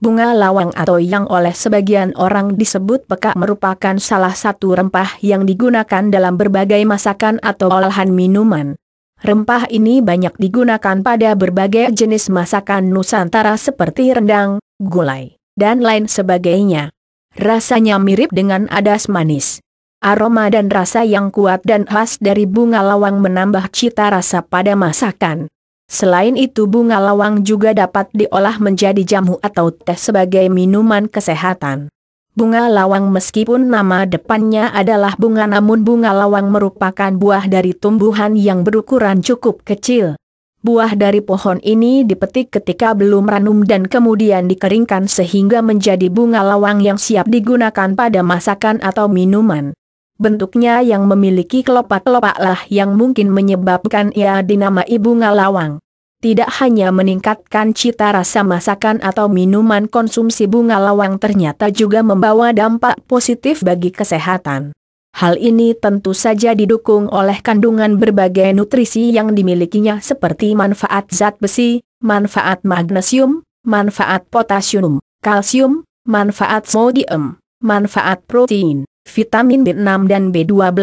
Bunga lawang atau yang oleh sebagian orang disebut pekak merupakan salah satu rempah yang digunakan dalam berbagai masakan atau olahan minuman. Rempah ini banyak digunakan pada berbagai jenis masakan Nusantara seperti rendang, gulai, dan lain sebagainya. Rasanya mirip dengan adas manis. Aroma dan rasa yang kuat dan khas dari bunga lawang menambah cita rasa pada masakan. Selain itu bunga lawang juga dapat diolah menjadi jamu atau teh sebagai minuman kesehatan. Bunga lawang meskipun nama depannya adalah bunga namun bunga lawang merupakan buah dari tumbuhan yang berukuran cukup kecil. Buah dari pohon ini dipetik ketika belum ranum dan kemudian dikeringkan sehingga menjadi bunga lawang yang siap digunakan pada masakan atau minuman bentuknya yang memiliki kelopak kelopaklah yang mungkin menyebabkan ia dinamai bunga lawang. Tidak hanya meningkatkan cita rasa masakan atau minuman konsumsi bunga lawang ternyata juga membawa dampak positif bagi kesehatan. Hal ini tentu saja didukung oleh kandungan berbagai nutrisi yang dimilikinya seperti manfaat zat besi, manfaat magnesium, manfaat potasium, kalsium, manfaat sodium, manfaat protein, vitamin B6 dan B12,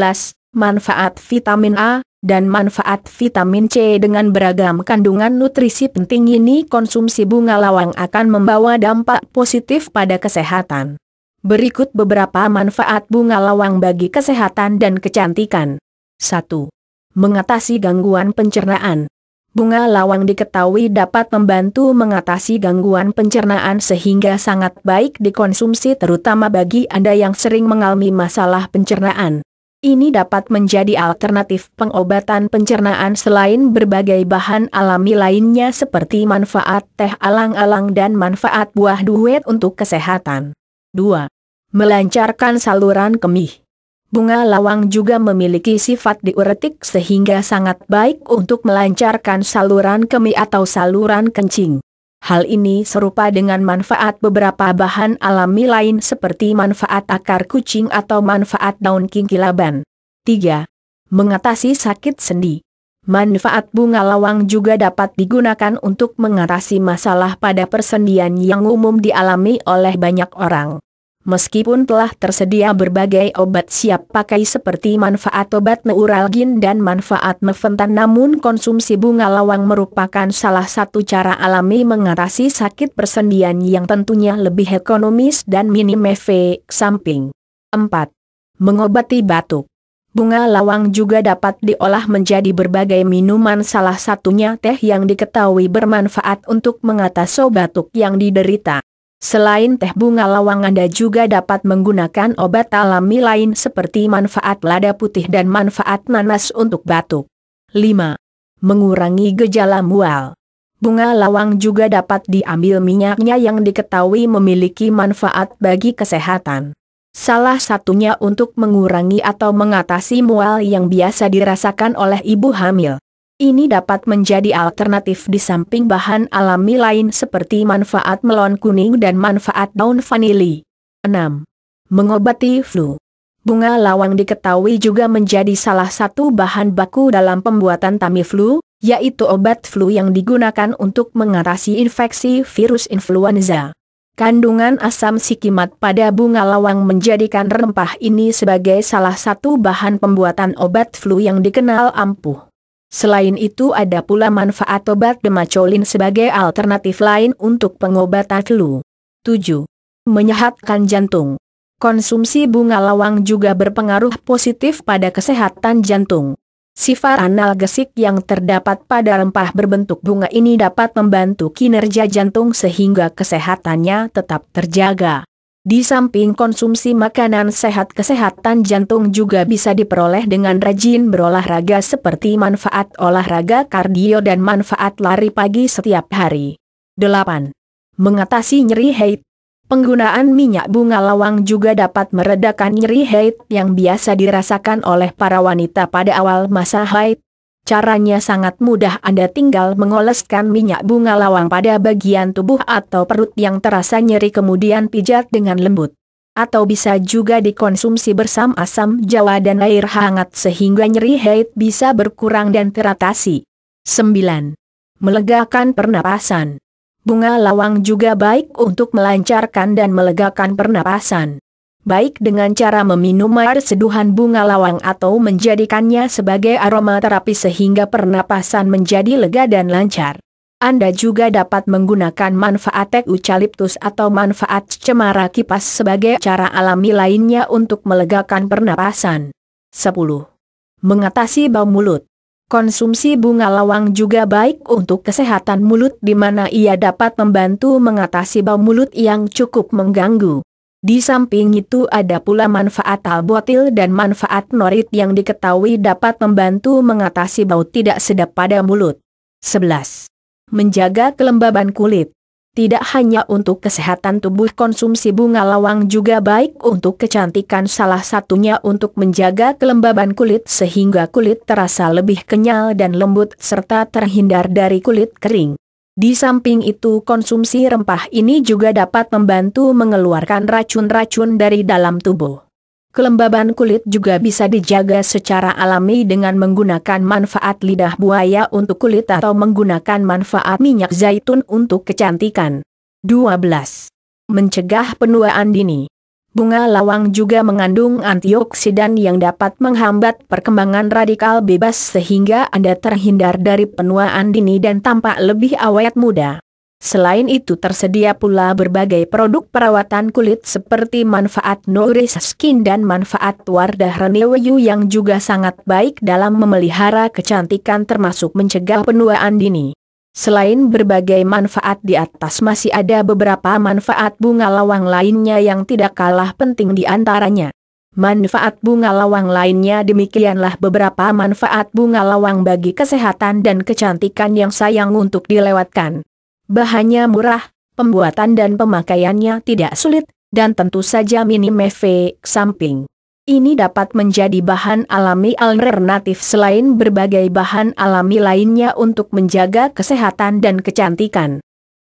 manfaat vitamin A, dan manfaat vitamin C dengan beragam kandungan nutrisi penting ini konsumsi bunga lawang akan membawa dampak positif pada kesehatan. Berikut beberapa manfaat bunga lawang bagi kesehatan dan kecantikan. 1. Mengatasi gangguan pencernaan bunga lawang diketahui dapat membantu mengatasi gangguan pencernaan sehingga sangat baik dikonsumsi terutama bagi Anda yang sering mengalami masalah pencernaan. Ini dapat menjadi alternatif pengobatan pencernaan selain berbagai bahan alami lainnya seperti manfaat teh alang-alang dan manfaat buah duet untuk kesehatan. 2. Melancarkan saluran kemih Bunga lawang juga memiliki sifat diuretik sehingga sangat baik untuk melancarkan saluran kemih atau saluran kencing. Hal ini serupa dengan manfaat beberapa bahan alami lain seperti manfaat akar kucing atau manfaat daun kinkilaban. 3. Mengatasi sakit sendi. Manfaat bunga lawang juga dapat digunakan untuk mengatasi masalah pada persendian yang umum dialami oleh banyak orang. Meskipun telah tersedia berbagai obat siap pakai seperti manfaat obat neuralgin dan manfaat mefentan namun konsumsi bunga lawang merupakan salah satu cara alami mengatasi sakit persendian yang tentunya lebih ekonomis dan minim efek samping. 4. Mengobati batuk Bunga lawang juga dapat diolah menjadi berbagai minuman salah satunya teh yang diketahui bermanfaat untuk mengatasi batuk yang diderita. Selain teh bunga lawang Anda juga dapat menggunakan obat alami lain seperti manfaat lada putih dan manfaat nanas untuk batuk. 5. Mengurangi gejala mual. Bunga lawang juga dapat diambil minyaknya yang diketahui memiliki manfaat bagi kesehatan. Salah satunya untuk mengurangi atau mengatasi mual yang biasa dirasakan oleh ibu hamil. Ini dapat menjadi alternatif di samping bahan alami lain seperti manfaat melon kuning dan manfaat daun vanili. 6. Mengobati flu. Bunga lawang diketahui juga menjadi salah satu bahan baku dalam pembuatan Tamiflu, yaitu obat flu yang digunakan untuk mengatasi infeksi virus influenza. Kandungan asam sikimat pada bunga lawang menjadikan rempah ini sebagai salah satu bahan pembuatan obat flu yang dikenal ampuh. Selain itu ada pula manfaat obat demacolin sebagai alternatif lain untuk pengobatan flu. 7. Menyehatkan jantung. Konsumsi bunga lawang juga berpengaruh positif pada kesehatan jantung. Sifat analgesik yang terdapat pada rempah berbentuk bunga ini dapat membantu kinerja jantung sehingga kesehatannya tetap terjaga. Di samping konsumsi makanan sehat kesehatan jantung juga bisa diperoleh dengan rajin berolahraga seperti manfaat olahraga kardio dan manfaat lari pagi setiap hari. 8. Mengatasi nyeri haid Penggunaan minyak bunga lawang juga dapat meredakan nyeri haid yang biasa dirasakan oleh para wanita pada awal masa haid, Caranya sangat mudah Anda tinggal mengoleskan minyak bunga lawang pada bagian tubuh atau perut yang terasa nyeri kemudian pijat dengan lembut. Atau bisa juga dikonsumsi bersama asam jawa dan air hangat sehingga nyeri haid bisa berkurang dan teratasi. 9. Melegakan pernapasan Bunga lawang juga baik untuk melancarkan dan melegakan pernapasan baik dengan cara meminum air seduhan bunga lawang atau menjadikannya sebagai aroma terapi sehingga pernapasan menjadi lega dan lancar. Anda juga dapat menggunakan manfaat eucalyptus atau manfaat cemara kipas sebagai cara alami lainnya untuk melegakan pernapasan. 10. Mengatasi bau mulut Konsumsi bunga lawang juga baik untuk kesehatan mulut di mana ia dapat membantu mengatasi bau mulut yang cukup mengganggu. Di samping itu ada pula manfaat albotil dan manfaat norit yang diketahui dapat membantu mengatasi bau tidak sedap pada mulut. 11. Menjaga kelembaban kulit. Tidak hanya untuk kesehatan tubuh konsumsi bunga lawang juga baik untuk kecantikan salah satunya untuk menjaga kelembaban kulit sehingga kulit terasa lebih kenyal dan lembut serta terhindar dari kulit kering. Di samping itu konsumsi rempah ini juga dapat membantu mengeluarkan racun-racun dari dalam tubuh. Kelembaban kulit juga bisa dijaga secara alami dengan menggunakan manfaat lidah buaya untuk kulit atau menggunakan manfaat minyak zaitun untuk kecantikan. 12. Mencegah penuaan dini Bunga lawang juga mengandung antioksidan yang dapat menghambat perkembangan radikal bebas sehingga Anda terhindar dari penuaan dini dan tampak lebih awet muda. Selain itu tersedia pula berbagai produk perawatan kulit seperti manfaat Nourish Skin dan manfaat Wardah Renewayu yang juga sangat baik dalam memelihara kecantikan termasuk mencegah penuaan dini. Selain berbagai manfaat di atas masih ada beberapa manfaat bunga lawang lainnya yang tidak kalah penting di antaranya. Manfaat bunga lawang lainnya demikianlah beberapa manfaat bunga lawang bagi kesehatan dan kecantikan yang sayang untuk dilewatkan. Bahannya murah, pembuatan dan pemakaiannya tidak sulit, dan tentu saja minim efek samping. Ini dapat menjadi bahan alami alternatif selain berbagai bahan alami lainnya untuk menjaga kesehatan dan kecantikan.